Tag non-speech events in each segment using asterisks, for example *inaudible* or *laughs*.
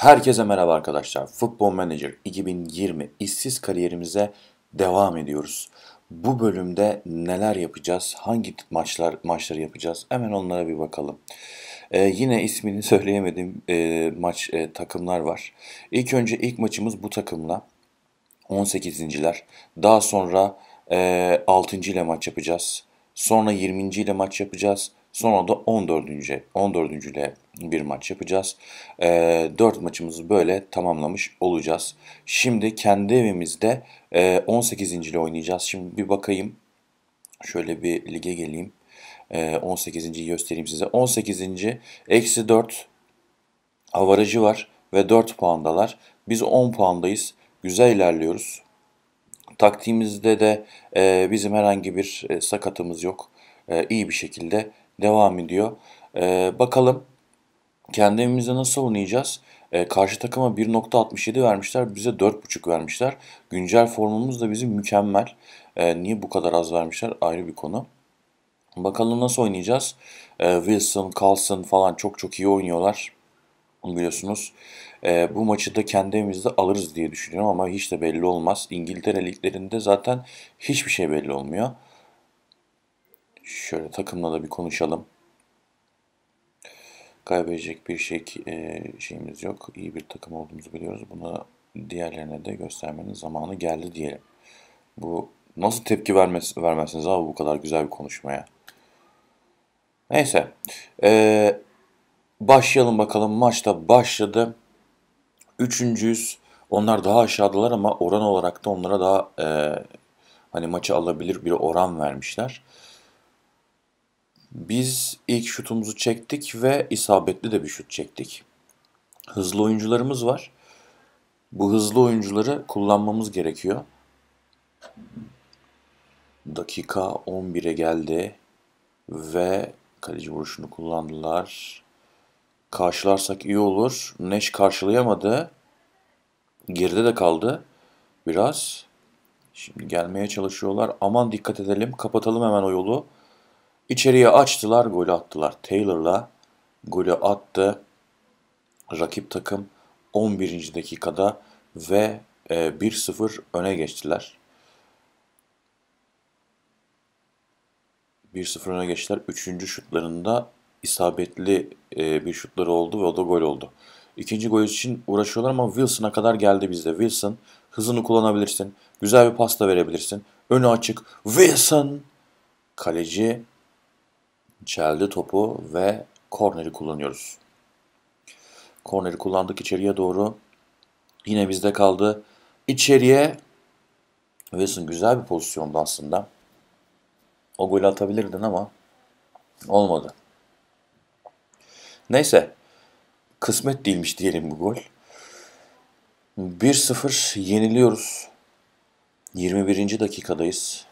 Herkese merhaba arkadaşlar. Football Manager 2020 işsiz kariyerimize devam ediyoruz. Bu bölümde neler yapacağız? Hangi maçlar maçları yapacağız? Hemen onlara bir bakalım. Ee, yine ismini *laughs* söyleyemediğim e, maç e, takımlar var. İlk önce ilk maçımız bu takımla 18.ler. Daha sonra e, 6. ile maç yapacağız. Sonra 20. ile maç yapacağız. Sonra da 14. 14. ile bir maç yapacağız. E, ee, 4 maçımızı böyle tamamlamış olacağız. Şimdi kendi evimizde e, 18. ile oynayacağız. Şimdi bir bakayım. Şöyle bir lige geleyim. E, ee, 18. göstereyim size. 18. eksi 4 avarajı var ve 4 puandalar. Biz 10 puandayız. Güzel ilerliyoruz. Taktiğimizde de e, bizim herhangi bir e, sakatımız yok. E, iyi bir şekilde devam ediyor. E, bakalım kendi evimizde nasıl oynayacağız? E, karşı takıma 1.67 vermişler. Bize 4.5 vermişler. Güncel formumuz da bizim mükemmel. E, niye bu kadar az vermişler ayrı bir konu. Bakalım nasıl oynayacağız. E, Wilson, Carlson falan çok çok iyi oynuyorlar. Biliyorsunuz e, bu maçı da kendi evimizde alırız diye düşünüyorum ama hiç de belli olmaz. İngiltere liglerinde zaten hiçbir şey belli olmuyor. Şöyle takımla da bir konuşalım. Kaybedecek bir şey e, şeyimiz yok. İyi bir takım olduğumuzu biliyoruz. Bunu diğerlerine de göstermenin zamanı geldi diyelim. Bu nasıl tepki vermez, vermezsiniz abi bu kadar güzel bir konuşmaya? Neyse. Ee, başlayalım bakalım. Maçta başladı. Üçüncüyüz. Onlar daha aşağıdalar ama oran olarak da onlara daha e, hani maçı alabilir bir oran vermişler. Biz ilk şutumuzu çektik ve isabetli de bir şut çektik. Hızlı oyuncularımız var. Bu hızlı oyuncuları kullanmamız gerekiyor. Dakika 11'e geldi ve kaleci vuruşunu kullandılar. Karşılarsak iyi olur. Neş karşılayamadı. Geride de kaldı. Biraz. Şimdi gelmeye çalışıyorlar. Aman dikkat edelim. Kapatalım hemen o yolu. İçeriye açtılar, golü attılar. Taylor'la golü attı rakip takım 11. dakikada ve 1-0 e, öne geçtiler. 1-0 öne geçtiler. Üçüncü şutlarında isabetli e, bir şutları oldu ve o da gol oldu. İkinci gol için uğraşıyorlar ama Wilson'a kadar geldi bizde. Wilson hızını kullanabilirsin. Güzel bir pasta verebilirsin. Önü açık. Wilson! Kaleci çeldi topu ve korneri kullanıyoruz. Korneri kullandık içeriye doğru. Yine bizde kaldı. İçeriye Wilson güzel bir pozisyondu aslında. O golü atabilirdin ama olmadı. Neyse. Kısmet değilmiş diyelim bu gol. 1-0 yeniliyoruz. 21. dakikadayız.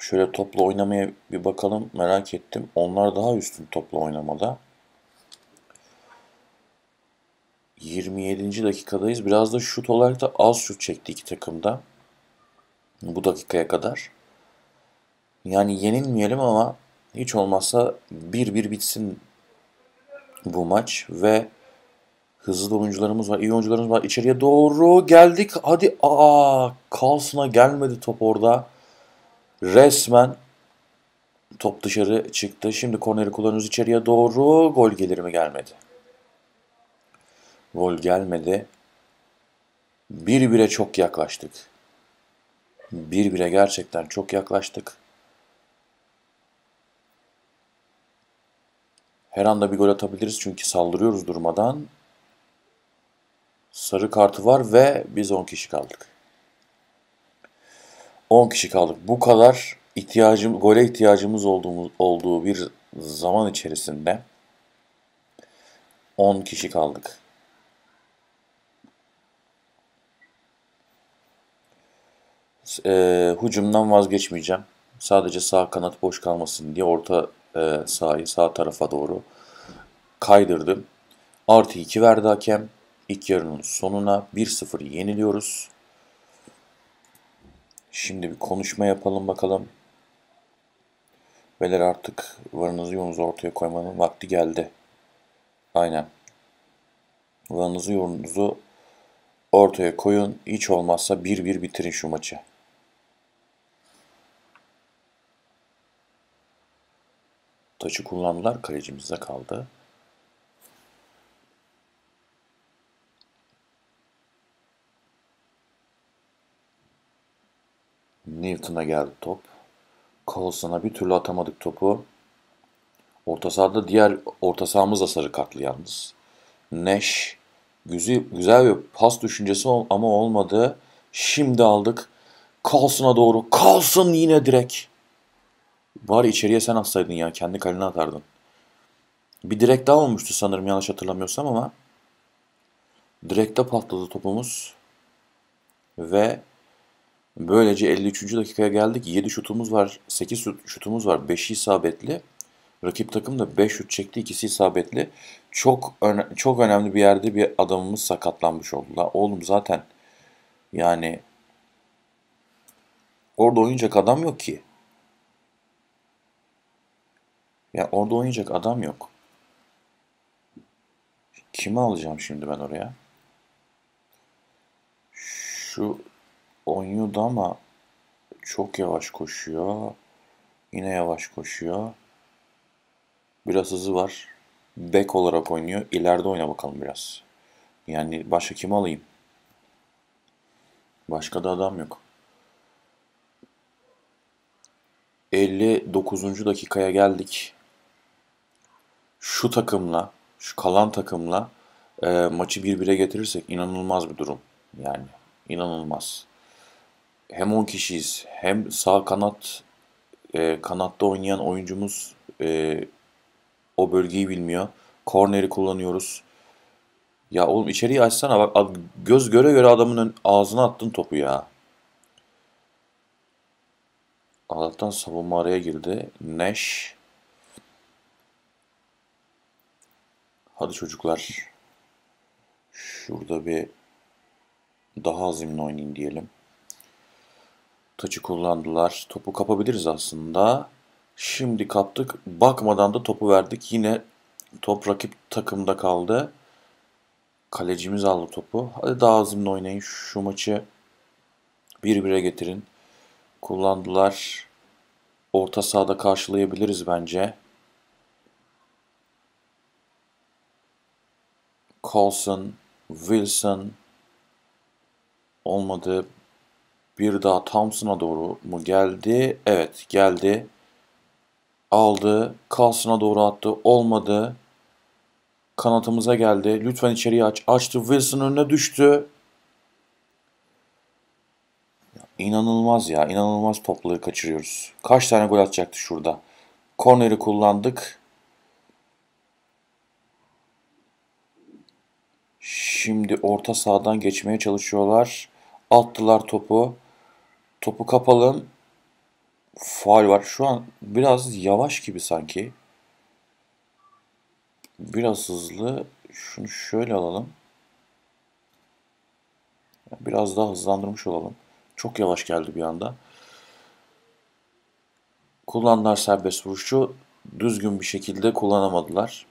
Şöyle topla oynamaya bir bakalım. Merak ettim. Onlar daha üstün topla oynamada. 27. dakikadayız. Biraz da şut olarak da az şut çekti iki takımda. Bu dakikaya kadar. Yani yenilmeyelim ama hiç olmazsa 1-1 bitsin bu maç ve hızlı oyuncularımız var, iyi oyuncularımız var. İçeriye doğru geldik. Hadi aa Carlson'a gelmedi top orada resmen top dışarı çıktı. Şimdi korneri kullanıyoruz içeriye doğru. Gol gelir mi gelmedi. Gol gelmedi. 1-1'e çok yaklaştık. 1-1'e gerçekten çok yaklaştık. Her anda bir gol atabiliriz çünkü saldırıyoruz durmadan. Sarı kartı var ve biz 10 kişi kaldık. 10 kişi kaldık. Bu kadar ihtiyacım, gole ihtiyacımız olduğumuz, olduğu bir zaman içerisinde 10 kişi kaldık. E, hücumdan vazgeçmeyeceğim. Sadece sağ kanat boş kalmasın diye orta e, sahayı sağ tarafa doğru kaydırdım. Artı 2 verdi hakem. İlk yarının sonuna 1-0 yeniliyoruz. Şimdi bir konuşma yapalım bakalım. Beyler artık varınızı yoğunuzu ortaya koymanın vakti geldi. Aynen. Varınızı yoğunuzu ortaya koyun. Hiç olmazsa bir bir bitirin şu maçı. Taçı kullandılar. Kalecimize kaldı. Newton'a geldi top. Colson'a bir türlü atamadık topu. Orta sahada diğer orta sahamız da sarı kartlı yalnız. Nash güzel, güzel bir pas düşüncesi ama olmadı. Şimdi aldık. Colson'a doğru. Colson yine direk. Var içeriye sen atsaydın ya. Kendi kalene atardın. Bir direk daha olmuştu sanırım yanlış hatırlamıyorsam ama direkte patladı topumuz ve Böylece 53. dakikaya geldik. 7 şutumuz var, 8 şutumuz var, 5'i isabetli. Rakip takım da 5 şut çekti, ikisi isabetli. Çok öne çok önemli bir yerde bir adamımız sakatlanmış oldu. La oğlum zaten yani orada oynayacak adam yok ki. Ya orada oynayacak adam yok. Kimi alacağım şimdi ben oraya? Şu oynuyordu ama çok yavaş koşuyor. Yine yavaş koşuyor. Biraz hızı var. Bek olarak oynuyor. İleride oyna bakalım biraz. Yani başka kim alayım? Başka da adam yok. 59. dakikaya geldik. Şu takımla, şu kalan takımla e, maçı 1 getirirsek inanılmaz bir durum. Yani inanılmaz hem 10 kişiyiz hem sağ kanat e, kanatta oynayan oyuncumuz e, o bölgeyi bilmiyor. Korneri kullanıyoruz. Ya oğlum içeriği açsana bak göz göre göre adamın ön, ağzına attın topu ya. Allah'tan savunma araya girdi. Nash. Hadi çocuklar. Şurada bir daha azimli oynayın diyelim. Taçı kullandılar. Topu kapabiliriz aslında. Şimdi kaptık. Bakmadan da topu verdik. Yine top rakip takımda kaldı. Kalecimiz aldı topu. Hadi daha azimle oynayın. Şu maçı bir bire getirin. Kullandılar. Orta sahada karşılayabiliriz bence. Colson, Wilson olmadı. Bir daha Thompson'a doğru mu geldi? Evet geldi. Aldı. Carlson'a doğru attı. Olmadı. Kanatımıza geldi. Lütfen içeriye aç. Açtı. Wilson önüne düştü. İnanılmaz ya. inanılmaz topları kaçırıyoruz. Kaç tane gol atacaktı şurada. Korneri kullandık. Şimdi orta sahadan geçmeye çalışıyorlar. Attılar topu. Topu kapalı. Faal var. Şu an biraz yavaş gibi sanki. Biraz hızlı. Şunu şöyle alalım. Biraz daha hızlandırmış olalım. Çok yavaş geldi bir anda. Kullandılar serbest vuruşu. Düzgün bir şekilde kullanamadılar.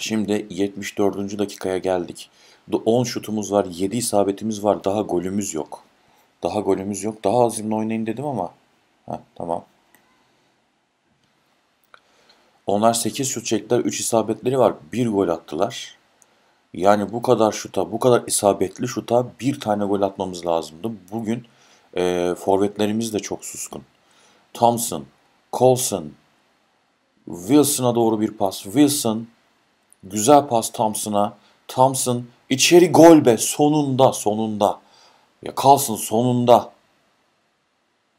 Şimdi 74. dakikaya geldik. 10 şutumuz var, 7 isabetimiz var, daha golümüz yok. Daha golümüz yok. Daha azimle oynayın dedim ama. Heh, tamam. Onlar 8 şut çektiler. 3 isabetleri var. 1 gol attılar. Yani bu kadar şuta, bu kadar isabetli şuta bir tane gol atmamız lazımdı. Bugün e, forvetlerimiz de çok suskun. Thompson, Colson, Wilson'a doğru bir pas. Wilson, güzel pas Thompson'a. Thompson içeri gol be sonunda sonunda. Ya kalsın sonunda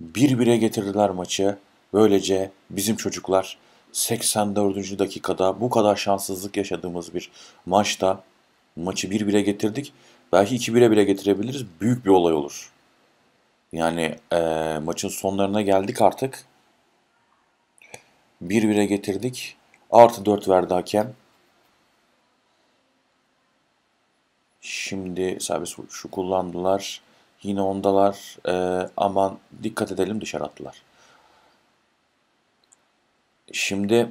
bir bire getirdiler maçı. Böylece bizim çocuklar 84. dakikada bu kadar şanssızlık yaşadığımız bir maçta maçı bir bire getirdik. Belki iki bire bile getirebiliriz. Büyük bir olay olur. Yani e, maçın sonlarına geldik artık. Bir bire getirdik. Artı dört verdi hakem. Şimdi serbest şu kullandılar. Yine ondalar e, aman dikkat edelim dışarı attılar. Şimdi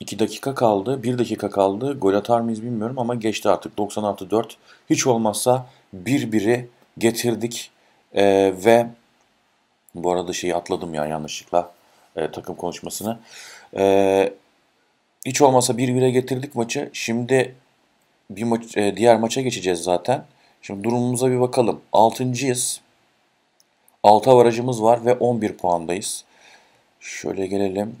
2 dakika kaldı. 1 dakika kaldı. Gol atar mıyız bilmiyorum ama geçti artık. 96 4. Hiç olmazsa 1-1'i getirdik. Ee, ve bu arada şeyi atladım ya yanlışlıkla e, takım konuşmasını. Ee, hiç olmazsa 1-1'e getirdik maçı. Şimdi bir maç, e, diğer maça geçeceğiz zaten. Şimdi durumumuza bir bakalım. 6.yız. 6 avarajımız var ve 11 puandayız. Şöyle gelelim.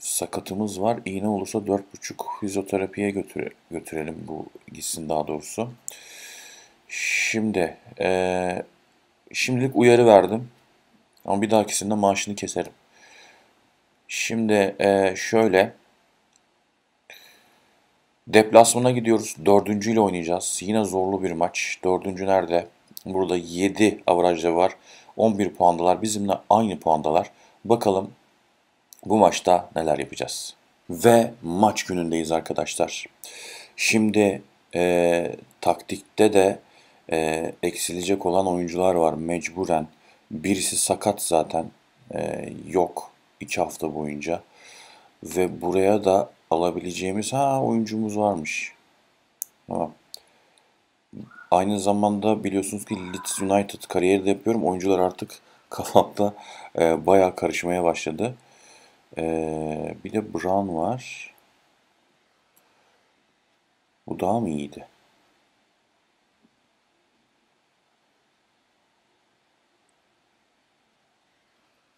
Sakatımız var. İğne olursa 4.5 fizyoterapiye götüre, götürelim bu gitsin daha doğrusu. Şimdi ee, şimdilik uyarı verdim. Ama bir dahakisinde maaşını keserim. Şimdi ee, şöyle Deplasmana gidiyoruz. Dördüncü ile oynayacağız. Yine zorlu bir maç. Dördüncü nerede? Burada 7 avrajda var. 11 puandalar. Bizimle aynı puandalar. Bakalım bu maçta neler yapacağız. Ve maç günündeyiz arkadaşlar. Şimdi e, taktikte de e, eksilecek olan oyuncular var mecburen. Birisi sakat zaten. E, yok 2 hafta boyunca. Ve buraya da alabileceğimiz ha oyuncumuz varmış. Tamam. Aynı zamanda biliyorsunuz ki Leeds United kariyerde yapıyorum. Oyuncular artık *laughs* kafamda e, bayağı karışmaya başladı. E, bir de Brown var. Bu daha mı iyiydi?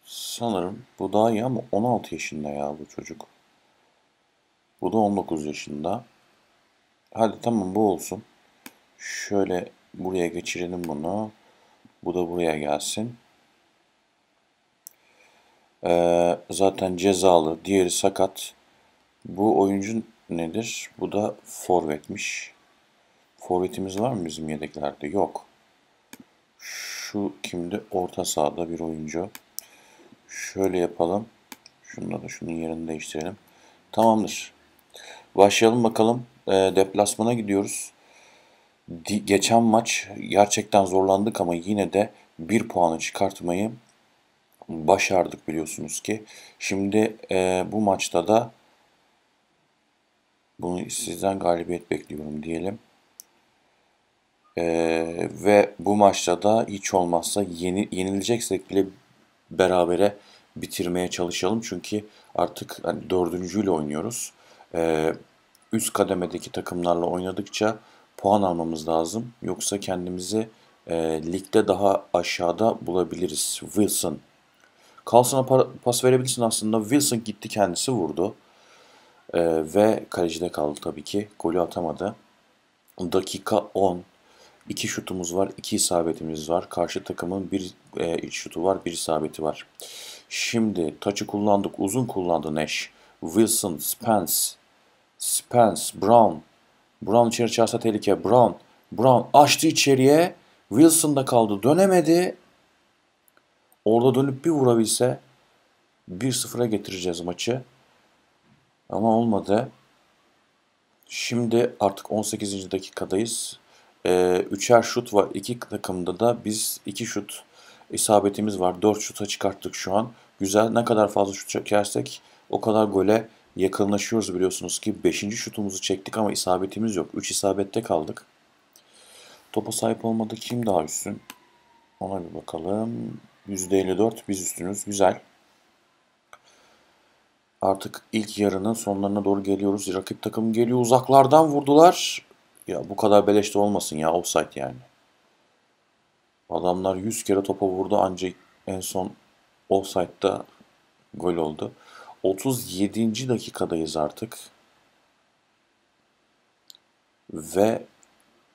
Sanırım bu daha iyi ama 16 yaşında ya bu çocuk. Bu da 19 yaşında. Hadi tamam bu olsun. Şöyle buraya geçirelim bunu. Bu da buraya gelsin. Ee, zaten cezalı. Diğeri sakat. Bu oyuncu nedir? Bu da forvetmiş. Forvetimiz var mı bizim yedeklerde? Yok. Şu kimdi? Orta sahada bir oyuncu. Şöyle yapalım. Şunları da şunun yerini değiştirelim. Tamamdır. Başlayalım bakalım. E, deplasmana gidiyoruz. Di, geçen maç gerçekten zorlandık ama yine de bir puanı çıkartmayı başardık biliyorsunuz ki. Şimdi e, bu maçta da bunu sizden galibiyet bekliyorum diyelim. Ee, ve bu maçta da hiç olmazsa yeni, yenileceksek bile berabere bitirmeye çalışalım. Çünkü artık hani dördüncüyle oynuyoruz e, üst kademedeki takımlarla oynadıkça puan almamız lazım. Yoksa kendimizi e, ligde daha aşağıda bulabiliriz. Wilson. Carlson'a pas verebilirsin aslında. Wilson gitti kendisi vurdu. E, ve kalecide kaldı tabii ki. Golü atamadı. Dakika 10. İki şutumuz var, iki isabetimiz var. Karşı takımın bir e, şutu var, bir isabeti var. Şimdi taçı kullandık, uzun kullandı Nash. Wilson, Spence, Spence, Brown. Brown içeri çarsa tehlike. Brown. Brown açtı içeriye. Wilson da kaldı. Dönemedi. Orada dönüp bir vurabilse 1-0'a getireceğiz maçı. Ama olmadı. Şimdi artık 18. dakikadayız. Ee, üçer şut var. iki takımda da biz iki şut isabetimiz var. Dört şuta çıkarttık şu an. Güzel. Ne kadar fazla şut çekersek o kadar gole yakınlaşıyoruz biliyorsunuz ki 5. şutumuzu çektik ama isabetimiz yok. 3 isabette kaldık. Topa sahip olmadı kim daha üstün? Ona bir bakalım. %54 biz üstünüz. Güzel. Artık ilk yarının sonlarına doğru geliyoruz. Rakip takım geliyor. Uzaklardan vurdular. Ya bu kadar beleş de olmasın ya. Offside yani. Adamlar 100 kere topa vurdu ancak en son offside'da gol oldu. 37. dakikadayız artık. Ve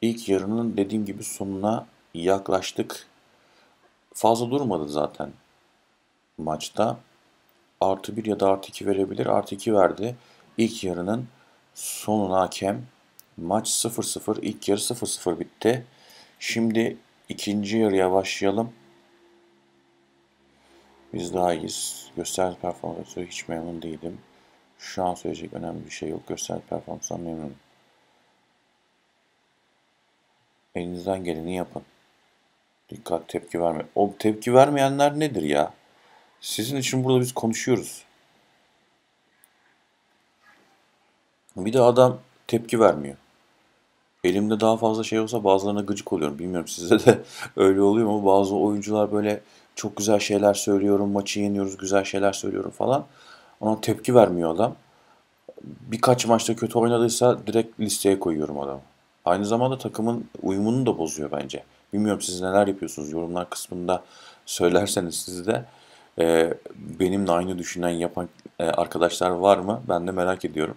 ilk yarının dediğim gibi sonuna yaklaştık. Fazla durmadı zaten maçta. Artı 1 ya da artı 2 verebilir. Artı 2 verdi. İlk yarının sonuna hakem. Maç 0-0. İlk yarı 0-0 bitti. Şimdi ikinci yarıya başlayalım. Biz daha iyiyiz. Gösterdiği performansı hiç memnun değilim. Şu an söyleyecek önemli bir şey yok. Gösterdiği performansından memnunum. Elinizden geleni yapın. Dikkat tepki verme. O tepki vermeyenler nedir ya? Sizin için burada biz konuşuyoruz. Bir de adam tepki vermiyor. Elimde daha fazla şey olsa bazılarına gıcık oluyorum. Bilmiyorum size de *laughs* öyle oluyor mu? Bazı oyuncular böyle çok güzel şeyler söylüyorum, maçı yeniyoruz, güzel şeyler söylüyorum falan. Ona tepki vermiyor adam. Birkaç maçta kötü oynadıysa direkt listeye koyuyorum adamı. Aynı zamanda takımın uyumunu da bozuyor bence. Bilmiyorum siz neler yapıyorsunuz yorumlar kısmında söylerseniz siz de e, benimle aynı düşünen yapan e, arkadaşlar var mı? Ben de merak ediyorum.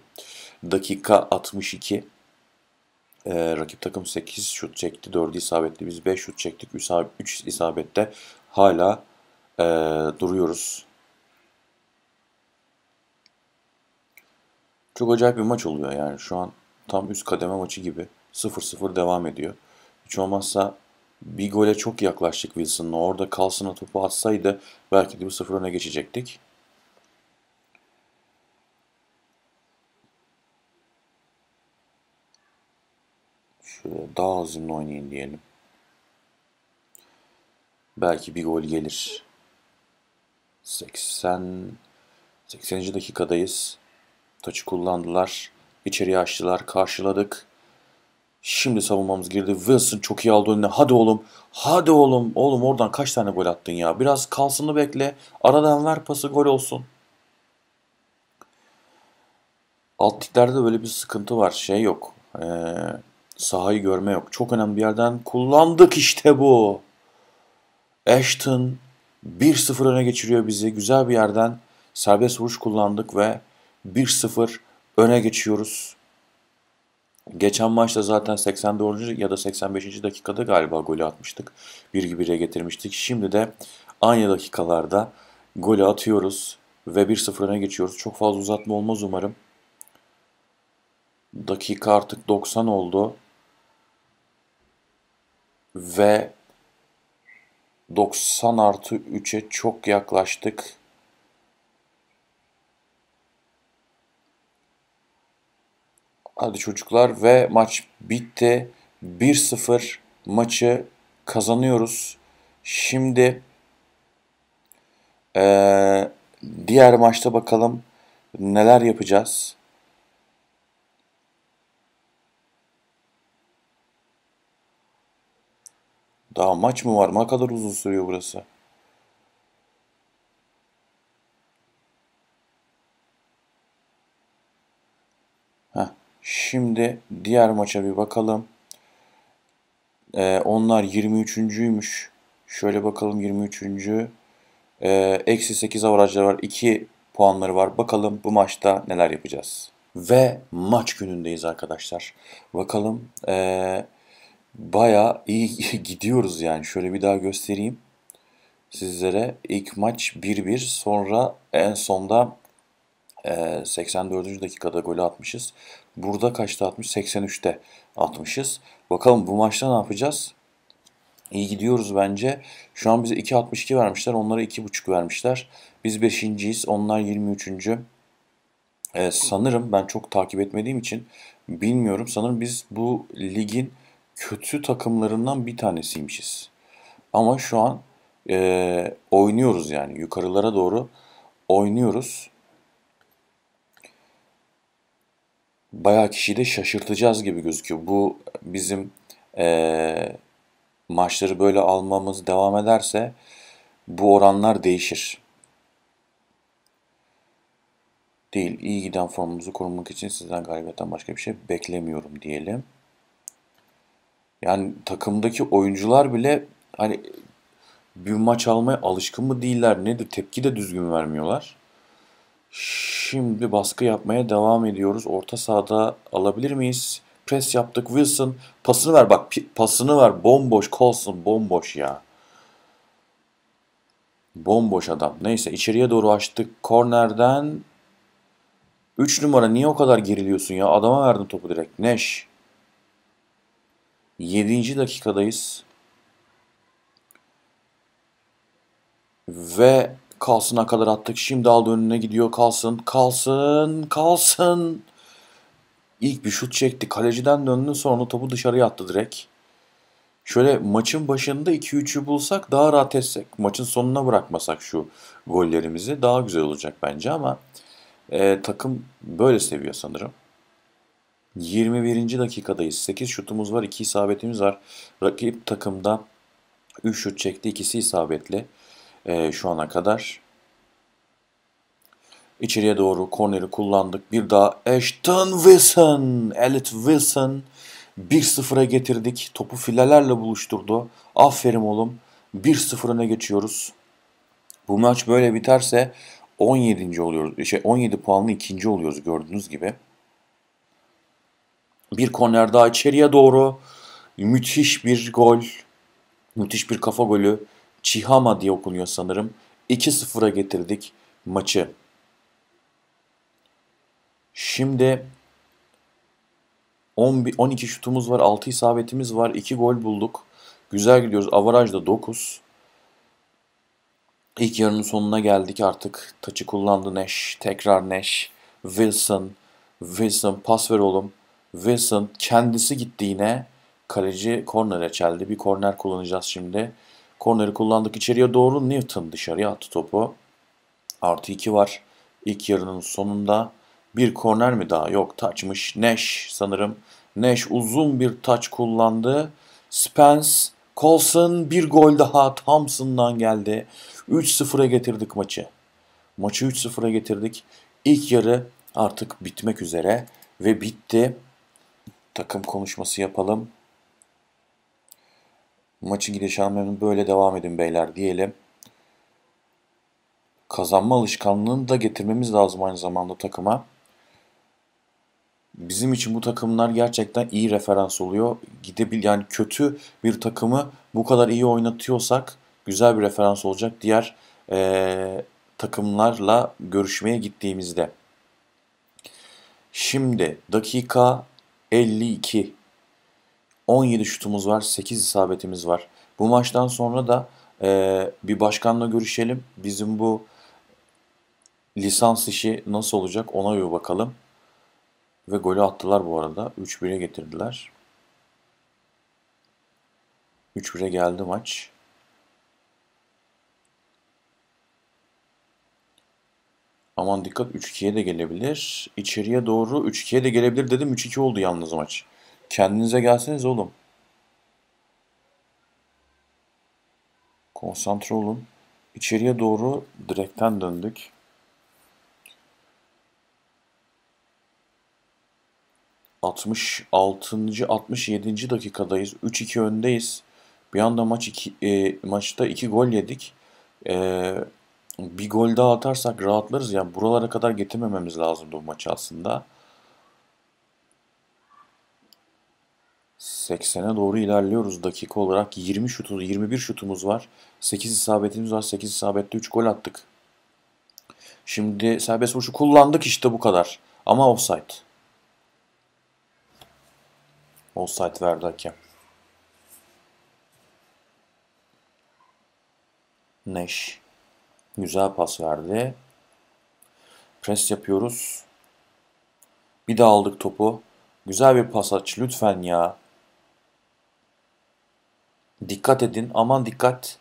Dakika 62. E, ee, rakip takım 8 şut çekti. 4 isabetli. Biz 5 şut çektik. 3 isabette hala e, duruyoruz. Çok acayip bir maç oluyor yani şu an tam üst kademe maçı gibi 0-0 devam ediyor. Hiç olmazsa bir gole çok yaklaştık Wilson'la. Orada Carlson'a topu atsaydı belki de bu sıfır öne geçecektik. Şöyle daha hızlı oynayın diyelim. Belki bir gol gelir. 80 80. dakikadayız. Taçı kullandılar. İçeriye açtılar. Karşıladık. Şimdi savunmamız girdi. Wilson çok iyi aldı önüne. Hadi oğlum. Hadi oğlum. Oğlum oradan kaç tane gol attın ya. Biraz kalsını bekle. Aradan ver pası gol olsun. Alt böyle bir sıkıntı var. Şey yok. Ee, sahayı görme yok. Çok önemli bir yerden kullandık işte bu. Ashton 1-0 öne geçiriyor bizi. Güzel bir yerden serbest vuruş kullandık ve 1-0 öne geçiyoruz. Geçen maçta zaten 84. ya da 85. dakikada galiba golü atmıştık. 1 gibi 1'e getirmiştik. Şimdi de aynı dakikalarda golü atıyoruz ve 1-0 öne geçiyoruz. Çok fazla uzatma olmaz umarım. Dakika artık 90 oldu. Ve 90 artı 3'e çok yaklaştık. Hadi çocuklar ve maç bitti. 1-0 maçı kazanıyoruz. Şimdi ee, diğer maçta bakalım neler yapacağız. Daha maç mı var? Ne kadar uzun sürüyor burası? Heh. Şimdi diğer maça bir bakalım. Ee, onlar 23.'üymüş. Şöyle bakalım 23. Ee, eksi 8 avarajları var. 2 puanları var. Bakalım bu maçta neler yapacağız. Ve maç günündeyiz arkadaşlar. Bakalım. Eee baya iyi *laughs* gidiyoruz yani. Şöyle bir daha göstereyim sizlere. ilk maç 1-1 sonra en sonda 84. E, dakikada golü atmışız. Burada kaçta atmış? 83'te atmışız. Bakalım bu maçta ne yapacağız? İyi gidiyoruz bence. Şu an bize 2.62 vermişler. Onlara 2.5 vermişler. Biz 5.yiz. Onlar 23. Ee, sanırım ben çok takip etmediğim için bilmiyorum. Sanırım biz bu ligin kötü takımlarından bir tanesiymişiz. Ama şu an e, oynuyoruz yani yukarılara doğru oynuyoruz. Bayağı kişiyi de şaşırtacağız gibi gözüküyor. Bu bizim e, maçları böyle almamız devam ederse bu oranlar değişir. Değil, İyi giden formumuzu korumak için sizden galibiyetten başka bir şey beklemiyorum diyelim. Yani takımdaki oyuncular bile hani bir maç almaya alışkın mı değiller nedir tepki de düzgün vermiyorlar. Şimdi baskı yapmaya devam ediyoruz. Orta sahada alabilir miyiz? Pres yaptık Wilson. Pasını ver bak pasını ver. Bomboş Colson bomboş ya. Bomboş adam. Neyse içeriye doğru açtık. Kornerden 3 numara niye o kadar geriliyorsun ya? Adama verdim topu direkt. Neş. 7. dakikadayız. Ve Kalsın'a kadar attık. Şimdi aldı önüne gidiyor Kalsın. Kalsın, Kalsın. İlk bir şut çekti. Kaleciden döndü sonra topu dışarıya attı direkt. Şöyle maçın başında 2-3'ü bulsak daha rahat etsek. Maçın sonuna bırakmasak şu gollerimizi daha güzel olacak bence ama e, takım böyle seviyor sanırım. 21. dakikadayız. 8 şutumuz var, 2 isabetimiz var. Rakip takımda 3 şut çekti, ikisi isabetli ee, şu ana kadar. İçeriye doğru korneri kullandık. Bir daha Ashton Wilson, Elliot Wilson 1-0'a getirdik. Topu filelerle buluşturdu. Aferin oğlum. 1-0 geçiyoruz. Bu maç böyle biterse 17. oluyoruz. Şey 17 puanlı ikinci oluyoruz gördüğünüz gibi. Bir korner daha içeriye doğru. Müthiş bir gol. Müthiş bir kafa golü. Çihama diye okunuyor sanırım. 2-0'a getirdik maçı. Şimdi 11, 12 şutumuz var, 6 isabetimiz var, 2 gol bulduk. Güzel gidiyoruz. Avaraj da 9. İlk yarının sonuna geldik artık. Taçı kullandı Neş. Tekrar Neş. Wilson. Wilson pas ver oğlum. Wilson kendisi gitti yine. Kaleci kornere çeldi. Bir korner kullanacağız şimdi. Korneri kullandık içeriye doğru. Newton dışarıya attı topu. Artı 2 var. İlk yarının sonunda bir korner mi daha? Yok taçmış. Nash sanırım. Nash uzun bir taç kullandı. Spence, Colson bir gol daha Thompson'dan geldi. 3-0'a getirdik maçı. Maçı 3-0'a getirdik. İlk yarı artık bitmek üzere ve bitti takım konuşması yapalım. Maçın gidişatını böyle devam edin beyler diyelim. Kazanma alışkanlığını da getirmemiz lazım aynı zamanda takıma. Bizim için bu takımlar gerçekten iyi referans oluyor. Gidebil yani kötü bir takımı bu kadar iyi oynatıyorsak güzel bir referans olacak diğer ee, takımlarla görüşmeye gittiğimizde. Şimdi dakika 52. 17 şutumuz var, 8 isabetimiz var. Bu maçtan sonra da e, bir başkanla görüşelim. Bizim bu lisans işi nasıl olacak ona bir bakalım. Ve golü attılar bu arada. 3-1'e getirdiler. 3-1'e geldi maç. Aman dikkat 3-2'ye de gelebilir. İçeriye doğru 3-2'ye de gelebilir dedim. 3-2 oldu yalnız maç. Kendinize gelseniz oğlum. Konsantre olun. İçeriye doğru direkten döndük. ...66. 67. dakikadayız. 3-2 öndeyiz. Bir anda maç iki, e, maçta iki gol yedik. E, bir gol daha atarsak rahatlarız. Yani buralara kadar getirmememiz lazımdı bu maçı aslında. 80'e doğru ilerliyoruz dakika olarak. 20 şutu, 21 şutumuz var. 8 isabetimiz var. 8 isabette 3 gol attık. Şimdi serbest vuruşu kullandık işte bu kadar. Ama offside. Offside verdi hakem. Neş. Güzel pas verdi. Pres yapıyoruz. Bir daha aldık topu. Güzel bir pas aç lütfen ya. Dikkat edin. Aman dikkat.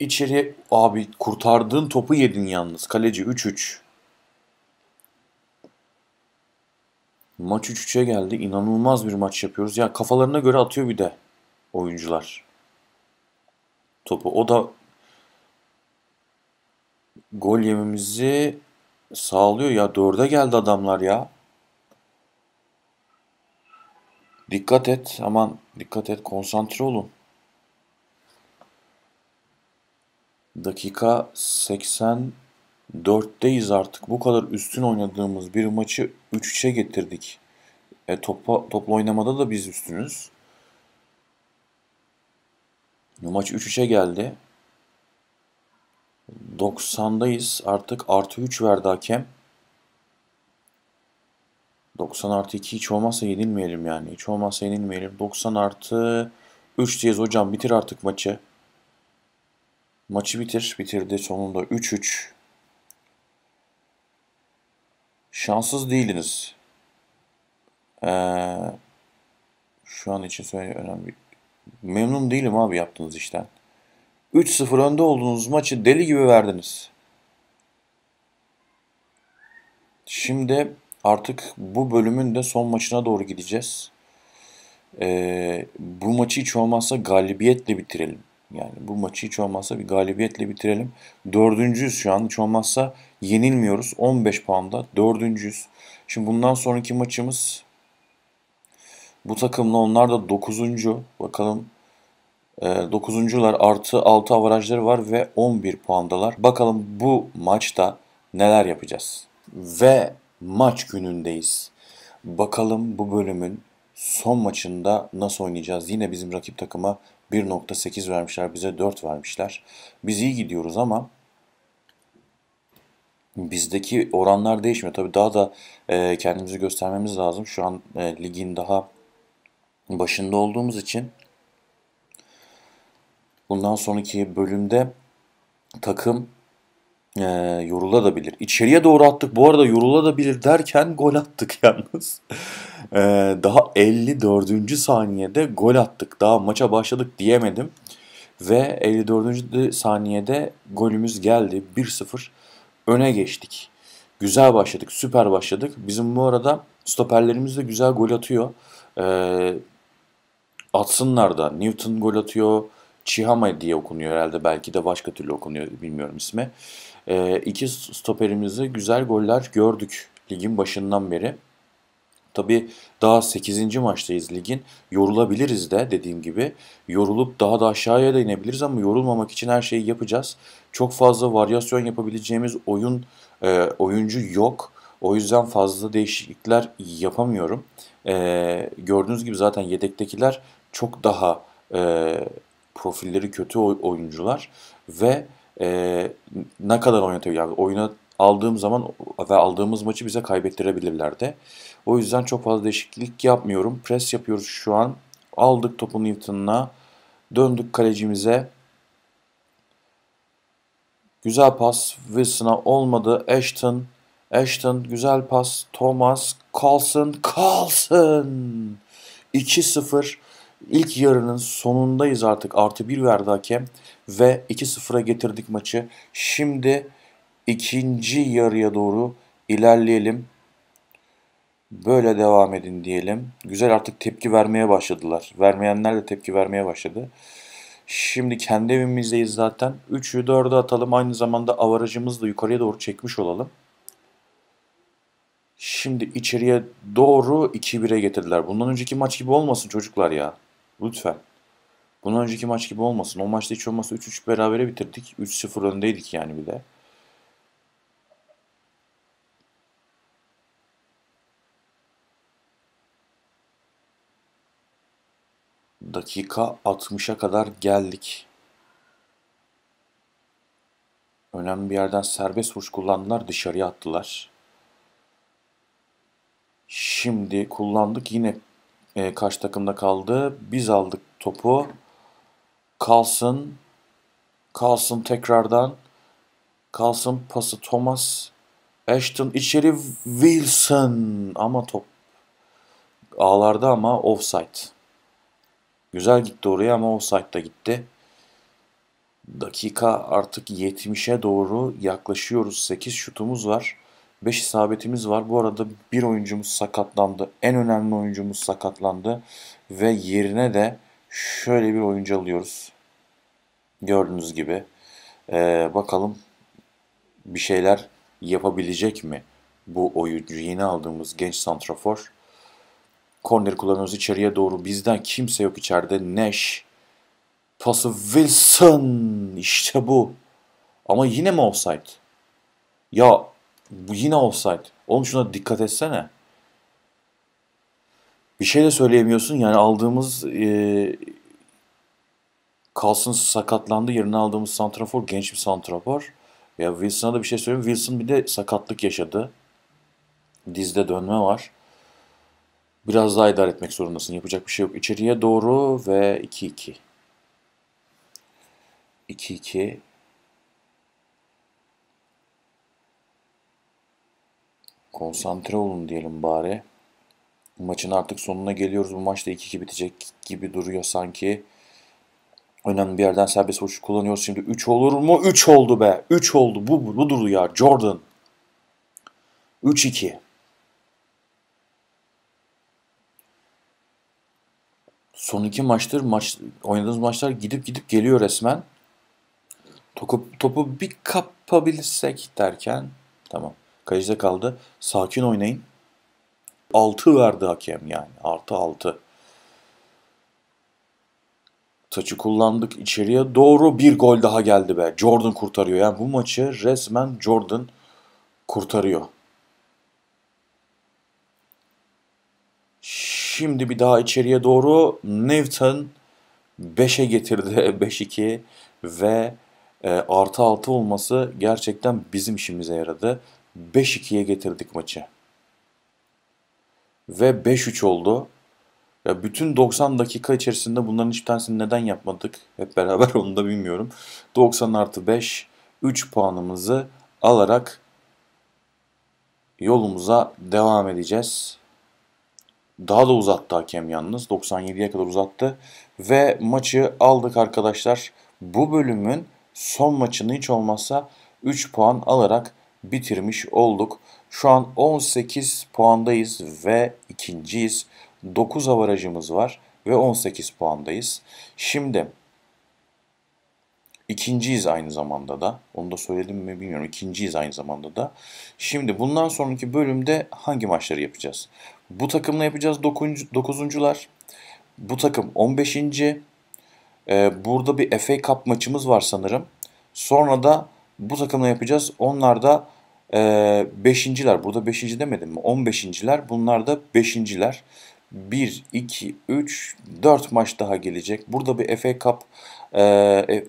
İçeri abi kurtardığın topu yedin yalnız. Kaleci 3-3. Maç 3-3'e geldi. İnanılmaz bir maç yapıyoruz. Ya kafalarına göre atıyor bir de oyuncular. Topu o da gol yememizi sağlıyor ya. Dörde geldi adamlar ya. Dikkat et. Aman dikkat et. Konsantre olun. Dakika 84'teyiz artık. Bu kadar üstün oynadığımız bir maçı 3-3'e getirdik. E, topa, toplu oynamada da biz üstünüz. Maç 3-3'e geldi. 90'dayız. Artık artı 3 verdi hakem. 90 artı 2 hiç olmazsa yenilmeyelim yani. Hiç olmazsa yenilmeyelim. 90 artı 3 diyez hocam. Bitir artık maçı. Maçı bitir. Bitirdi. Sonunda 3-3. Şanssız değiliniz. Ee, şu an için söyle önemli. Memnun değilim abi yaptığınız işten. 3-0 önde olduğunuz maçı deli gibi verdiniz. Şimdi artık bu bölümün de son maçına doğru gideceğiz. Ee, bu maçı hiç olmazsa galibiyetle bitirelim. Yani bu maçı hiç olmazsa bir galibiyetle bitirelim. Dördüncüyüz şu an. Hiç olmazsa yenilmiyoruz. 15 puanda. Dördüncüyüz. Şimdi bundan sonraki maçımız bu takımla onlar da dokuzuncu. Bakalım ee, dokuzuncular artı 6 avarajları var ve 11 puandalar. Bakalım bu maçta neler yapacağız? Ve maç günündeyiz. Bakalım bu bölümün son maçında nasıl oynayacağız? Yine bizim rakip takıma 1.8 vermişler, bize 4 vermişler. Biz iyi gidiyoruz ama bizdeki oranlar değişmiyor. Tabii daha da e, kendimizi göstermemiz lazım. Şu an e, ligin daha başında olduğumuz için bundan sonraki bölümde takım e, yorulabilir. İçeriye doğru attık. Bu arada yorulabilir derken gol attık *laughs* yalnız. E, daha 54. saniyede gol attık. Daha maça başladık diyemedim. Ve 54. saniyede golümüz geldi. 1-0 öne geçtik. Güzel başladık, süper başladık. Bizim bu arada stoperlerimiz de güzel gol atıyor. E, atsınlar da. Newton gol atıyor. Chihama diye okunuyor herhalde. Belki de başka türlü okunuyor bilmiyorum ismi. E, iki stoperimizi güzel goller gördük ligin başından beri. Tabi daha 8. maçtayız ligin. Yorulabiliriz de dediğim gibi. Yorulup daha da aşağıya da inebiliriz ama yorulmamak için her şeyi yapacağız. Çok fazla varyasyon yapabileceğimiz oyun e, oyuncu yok. O yüzden fazla değişiklikler yapamıyorum. E, gördüğünüz gibi zaten yedektekiler çok daha e, profilleri kötü oyuncular ve e, ne kadar oynatabilir? Yani oyuna aldığım zaman ve aldığımız maçı bize kaybettirebilirler de. O yüzden çok fazla değişiklik yapmıyorum. Pres yapıyoruz şu an. Aldık topu Newton'la. Döndük kalecimize. Güzel pas Wilson'a olmadı. Ashton. Ashton güzel pas. Thomas. Carlson. Carlson. 2-0. İlk yarının sonundayız artık. Artı bir verdi hakem ve 2-0'a getirdik maçı. Şimdi ikinci yarıya doğru ilerleyelim. Böyle devam edin diyelim. Güzel artık tepki vermeye başladılar. Vermeyenler de tepki vermeye başladı. Şimdi kendi evimizdeyiz zaten. 3'ü 4'e atalım. Aynı zamanda avarajımızı da yukarıya doğru çekmiş olalım. Şimdi içeriye doğru 2-1'e getirdiler. Bundan önceki maç gibi olmasın çocuklar ya. Lütfen. Bundan önceki maç gibi olmasın. O maçta hiç olmazsa 3-3 berabere bitirdik. 3-0 öndeydik yani bir de. Dakika 60'a kadar geldik. Önemli bir yerden serbest vuruş kullandılar, dışarıya attılar. Şimdi kullandık yine e, kaç takımda kaldı? Biz aldık topu. Kalsın, kalsın tekrardan kalsın pası Thomas Ashton içeri Wilson ama top ağlarda ama offside. Güzel gitti oraya ama offside da gitti. Dakika artık 70'e doğru yaklaşıyoruz. 8 şutumuz var. 5 isabetimiz var. Bu arada bir oyuncumuz sakatlandı. En önemli oyuncumuz sakatlandı. Ve yerine de şöyle bir oyuncu alıyoruz. Gördüğünüz gibi. Ee, bakalım bir şeyler yapabilecek mi bu oyuncu? Yeni aldığımız genç santrafor. Corner kullanıyoruz içeriye doğru. Bizden kimse yok içeride. Nash. Pası Wilson. İşte bu. Ama yine mi offside? Ya bu yine offside. Oğlum şuna dikkat etsene. Bir şey de söyleyemiyorsun. Yani aldığımız e, Carlson sakatlandı. Yerine aldığımız santrafor genç bir santrafor. Ya Wilson'a da bir şey söyleyeyim. Wilson bir de sakatlık yaşadı. Dizde dönme var. Biraz daha idare etmek zorundasın. Yapacak bir şey yok. İçeriye doğru ve 2-2. 2-2. Konsantre olun diyelim bari. Maçın artık sonuna geliyoruz. Bu maç da 2-2 bitecek gibi duruyor sanki. Önemli bir yerden serbest vuruş kullanıyoruz. Şimdi 3 olur mu? 3 oldu be. 3 oldu. Bu, budur ya. Jordan. 3-2. Son iki maçtır maç, oynadığımız maçlar gidip gidip geliyor resmen. Topu, topu bir kapabilsek derken tamam. Kayıcıda kaldı. Sakin oynayın. 6 verdi hakem yani. Artı 6. Taçı kullandık içeriye doğru bir gol daha geldi be. Jordan kurtarıyor. Yani bu maçı resmen Jordan kurtarıyor. Şimdi bir daha içeriye doğru Newton 5'e getirdi 5-2 *laughs* ve e, artı 6 olması gerçekten bizim işimize yaradı. 5-2'ye getirdik maçı. Ve 5-3 oldu. Ya bütün 90 dakika içerisinde bunların hiçbir tanesini neden yapmadık? Hep beraber *laughs* onu da bilmiyorum. 90 artı 5, 3 puanımızı alarak yolumuza devam edeceğiz. Daha da uzattı hakem yalnız. 97'ye kadar uzattı. Ve maçı aldık arkadaşlar. Bu bölümün son maçını hiç olmazsa 3 puan alarak bitirmiş olduk. Şu an 18 puandayız ve ikinciyiz. 9 avarajımız var ve 18 puandayız. Şimdi ikinciyiz aynı zamanda da. Onu da söyledim mi bilmiyorum. İkinciyiz aynı zamanda da. Şimdi bundan sonraki bölümde hangi maçları yapacağız? Bu takımla yapacağız 9. dokuzuncular. Bu takım 15. Ee, burada bir FA Cup maçımız var sanırım. Sonra da bu takımla yapacağız. Onlar da e, beşinciler. Burada beşinci demedim mi? On beşinciler. Bunlar da beşinciler. 1, 2, 3, 4 maç daha gelecek. Burada bir FA Cup e, e,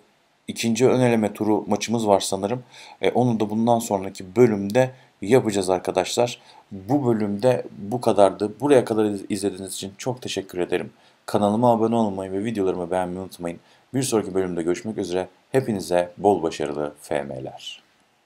ikinci ön eleme turu maçımız var sanırım. E, onu da bundan sonraki bölümde yapacağız arkadaşlar. Bu bölümde bu kadardı. Buraya kadar izlediğiniz için çok teşekkür ederim. Kanalıma abone olmayı ve videolarımı beğenmeyi unutmayın. Bir sonraki bölümde görüşmek üzere. Hepinize bol başarılı FM'ler.